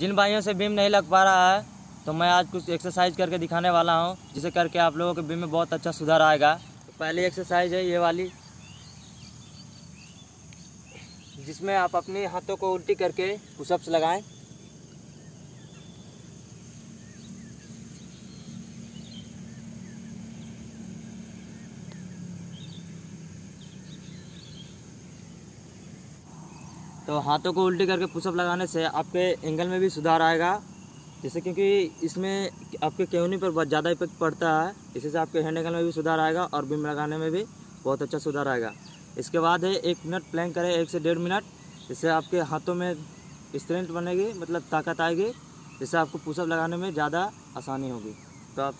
जिन भाइयों से बीम नहीं लग पा रहा है तो मैं आज कुछ एक्सरसाइज करके दिखाने वाला हूँ जिसे करके आप लोगों के बीम में बहुत अच्छा सुधार आएगा तो पहली एक्सरसाइज है ये वाली जिसमें आप अपने हाथों को उल्टी करके पुशअप्स लगाएं तो हाथों को उल्टी करके पुशअप लगाने से आपके एंगल में भी सुधार आएगा जैसे क्योंकि इसमें आपके केवनी पर बहुत ज़्यादा इफेक्ट पड़ता है इसी से आपके हैंड एंगल में भी सुधार आएगा और बिम लगाने में भी बहुत अच्छा सुधार आएगा इसके बाद है एक मिनट प्लैंक करें एक से डेढ़ मिनट जिससे आपके हाथों में स्ट्रेंथ बनेगी मतलब ताकत आएगी जिससे आपको पुशअप लगाने में ज़्यादा आसानी होगी तो आप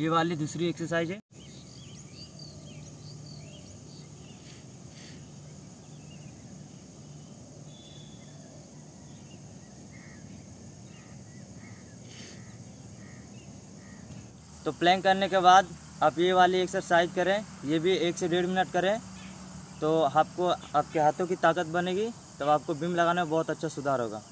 ये वाली दूसरी एक्सरसाइज है तो प्लैंक करने के बाद आप ये वाली एक्सरसाइज करें ये भी एक से डेढ़ मिनट करें तो आपको आपके हाथों की ताकत बनेगी तब तो आपको बिम लगाने में बहुत अच्छा सुधार होगा